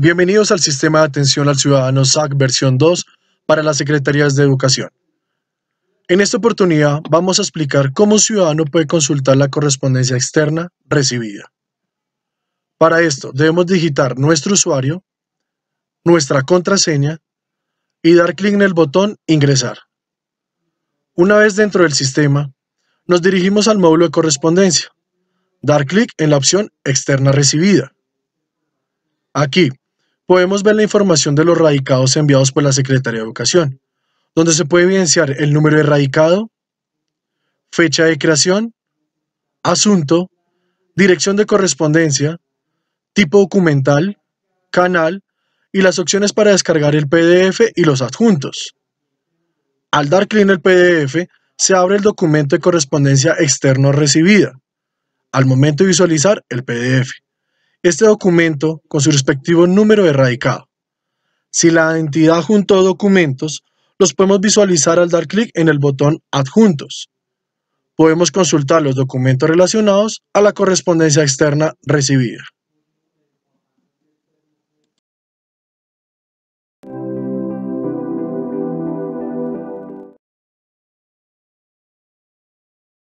Bienvenidos al Sistema de Atención al Ciudadano SAC versión 2 para las Secretarías de Educación. En esta oportunidad vamos a explicar cómo un ciudadano puede consultar la correspondencia externa recibida. Para esto debemos digitar nuestro usuario, nuestra contraseña y dar clic en el botón Ingresar. Una vez dentro del sistema, nos dirigimos al módulo de correspondencia. Dar clic en la opción Externa recibida. Aquí podemos ver la información de los radicados enviados por la Secretaría de Educación, donde se puede evidenciar el número de radicado, fecha de creación, asunto, dirección de correspondencia, tipo documental, canal y las opciones para descargar el PDF y los adjuntos. Al dar clic en el PDF, se abre el documento de correspondencia externo recibida, al momento de visualizar el PDF este documento con su respectivo número erradicado. Si la entidad juntó documentos, los podemos visualizar al dar clic en el botón Adjuntos. Podemos consultar los documentos relacionados a la correspondencia externa recibida.